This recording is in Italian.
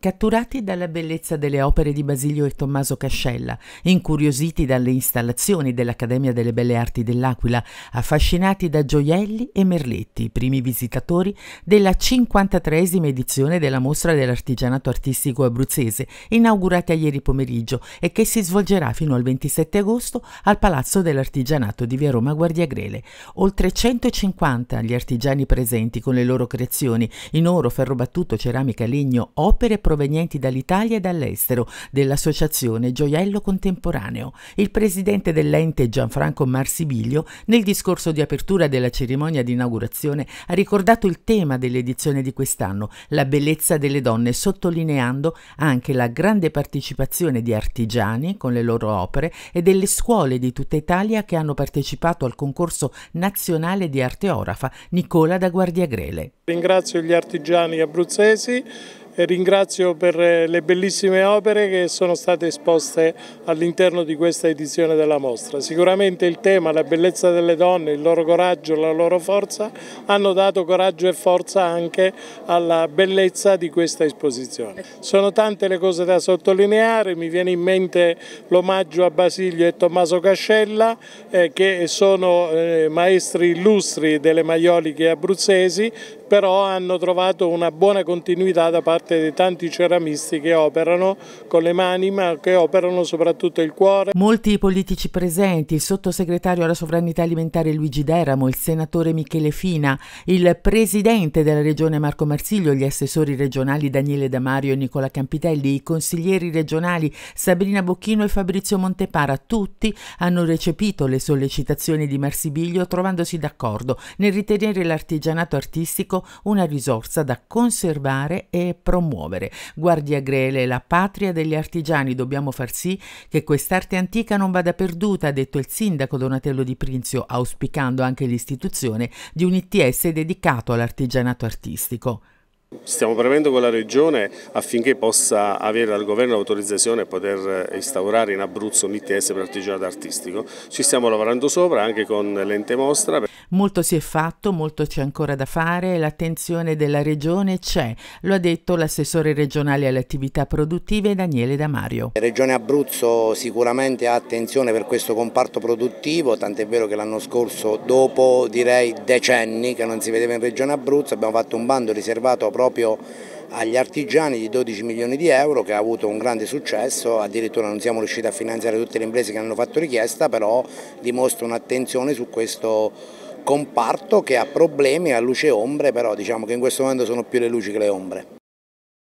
Catturati dalla bellezza delle opere di Basilio e Tommaso Cascella, incuriositi dalle installazioni dell'Accademia delle Belle Arti dell'Aquila, affascinati da gioielli e merletti, primi visitatori della 53esima edizione della Mostra dell'Artigianato Artistico Abruzzese, inaugurata ieri pomeriggio e che si svolgerà fino al 27 agosto al Palazzo dell'Artigianato di Via Roma Guardia Grele. Oltre 150 gli artigiani presenti con le loro creazioni in oro, ferro battuto, ceramica, legno, opere provenienti dall'Italia e dall'estero dell'Associazione Gioiello Contemporaneo. Il presidente dell'ente Gianfranco Marsibiglio, nel discorso di apertura della cerimonia di inaugurazione, ha ricordato il tema dell'edizione di quest'anno, la bellezza delle donne, sottolineando anche la grande partecipazione di artigiani con le loro opere e delle scuole di tutta Italia che hanno partecipato al concorso nazionale di arte orafa Nicola da Guardiagrele. Ringrazio gli artigiani abruzzesi ringrazio per eh, le bellissime opere che sono state esposte all'interno di questa edizione della mostra. Sicuramente il tema, la bellezza delle donne, il loro coraggio, la loro forza hanno dato coraggio e forza anche alla bellezza di questa esposizione. Sono tante le cose da sottolineare, mi viene in mente l'omaggio a Basilio e Tommaso Cascella eh, che sono eh, maestri illustri delle maioliche abruzzesi però hanno trovato una buona continuità da parte di tanti ceramisti che operano con le mani ma che operano soprattutto il cuore. Molti politici presenti, il sottosegretario alla sovranità alimentare Luigi Deramo, il senatore Michele Fina, il presidente della regione Marco Marsiglio, gli assessori regionali Daniele Damario e Nicola Campitelli, i consiglieri regionali Sabrina Bocchino e Fabrizio Montepara, tutti hanno recepito le sollecitazioni di Marsibiglio trovandosi d'accordo nel ritenere l'artigianato artistico una risorsa da conservare e promuovere. Guardia Grele, la patria degli artigiani, dobbiamo far sì che quest'arte antica non vada perduta, ha detto il sindaco Donatello Di Prinzio, auspicando anche l'istituzione di un ITS dedicato all'artigianato artistico. Stiamo premendo con la Regione affinché possa avere dal Governo l'autorizzazione a poter eh, instaurare in Abruzzo un ITS per artigianato artistico. Ci stiamo lavorando sopra anche con l'ente mostra. Molto si è fatto, molto c'è ancora da fare, e l'attenzione della regione c'è, lo ha detto l'assessore regionale alle attività produttive Daniele Damario. La regione Abruzzo sicuramente ha attenzione per questo comparto produttivo, tant'è vero che l'anno scorso dopo direi decenni che non si vedeva in regione Abruzzo abbiamo fatto un bando riservato proprio agli artigiani di 12 milioni di euro che ha avuto un grande successo, addirittura non siamo riusciti a finanziare tutte le imprese che hanno fatto richiesta, però dimostra un'attenzione su questo comparto che ha problemi a luce e ombre, però diciamo che in questo momento sono più le luci che le ombre.